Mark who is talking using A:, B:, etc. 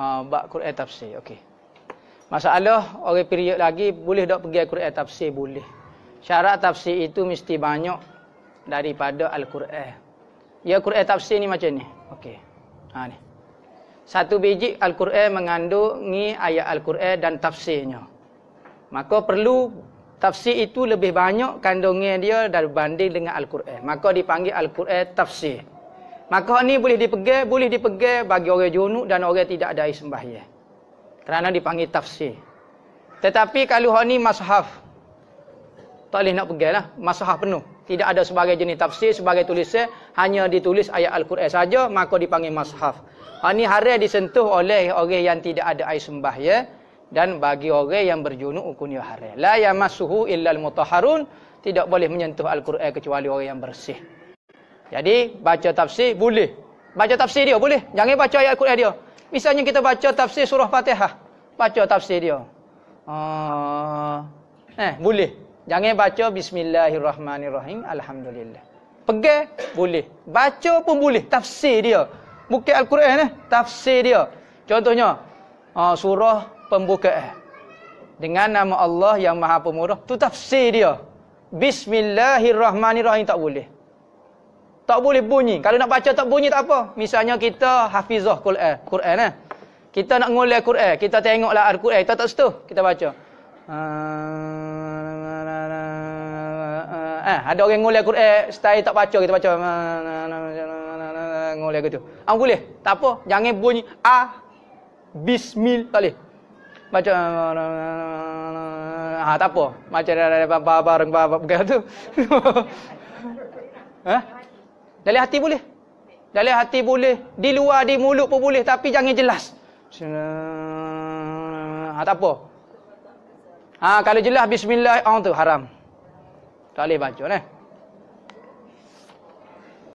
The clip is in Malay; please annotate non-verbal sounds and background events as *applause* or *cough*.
A: Ah, bab Quran tafsir. Okey. Masalah orang period lagi boleh dak pergi Al-Quran tafsir boleh. Syarat tafsir itu mesti banyak daripada Al-Quran. Ya Quran tafsir ni macam ni. Okey. Ha ni. Satu biji Al-Quran mengandungi ayat Al-Quran dan tafsirnya. Maka perlu tafsir itu lebih banyak kandungan dia daripada dengan Al-Quran. Maka dipanggil Al-Quran tafsir. Maka ni boleh dipegang, boleh dipegang bagi orang junuk dan orang tidak ada sembahyang. Kerana dipanggil tafsir. Tetapi kalau hak ni mashaf, tak boleh nak pegang lah. Mashaf penuh. Tidak ada sebagai jenis tafsir, sebagai tulisan. Hanya ditulis ayat Al-Quran saja, maka dipanggil mashaf. Hak ni haram disentuh oleh orang yang tidak ada air sembah ya. Dan bagi orang yang berjunuk hukum ia haram. La yamassuhu illal mutahharun. Tidak boleh menyentuh Al-Quran kecuali orang yang bersih. Jadi baca tafsir boleh. Baca tafsir dia boleh. Jangan baca ayat Al Quran dia. Misalnya kita baca tafsir surah Fatihah. Baca tafsir dia. Ah. Eh, boleh. Jangan baca bismillahirrahmanirrahim alhamdulillah. Pegang boleh. Baca pun boleh tafsir dia. Bukan Al-Quran eh, tafsir dia. Contohnya ah, surah pembukaan. Dengan nama Allah yang Maha Pemurah, tu tafsir dia. Bismillahirrahmanirrahim tak boleh tak boleh bunyi. Kalau nak baca tak bunyi tak apa. Misalnya kita hafizah Quran, Quran eh. Kita nak ngulai Quran, kita tengoklah Al-Quran, kita tak setu, kita baca. Ah, ada orang ngulai Quran, style tak baca, kita baca. Ngulai gitu. Ah, boleh. Tak apa, jangan bunyi a ah, bismil tak boleh. Baca ah, tak apa. Macam ada bab-bab bareng bab-bab tu. Hah? *laughs* Eh? Dari hati boleh? dari hati boleh. Di luar, di mulut pun boleh. Tapi jangan jelas. Ha, tak apa. Ha, kalau jelas, bismillah, orang tu haram. Tak boleh baca. Eh?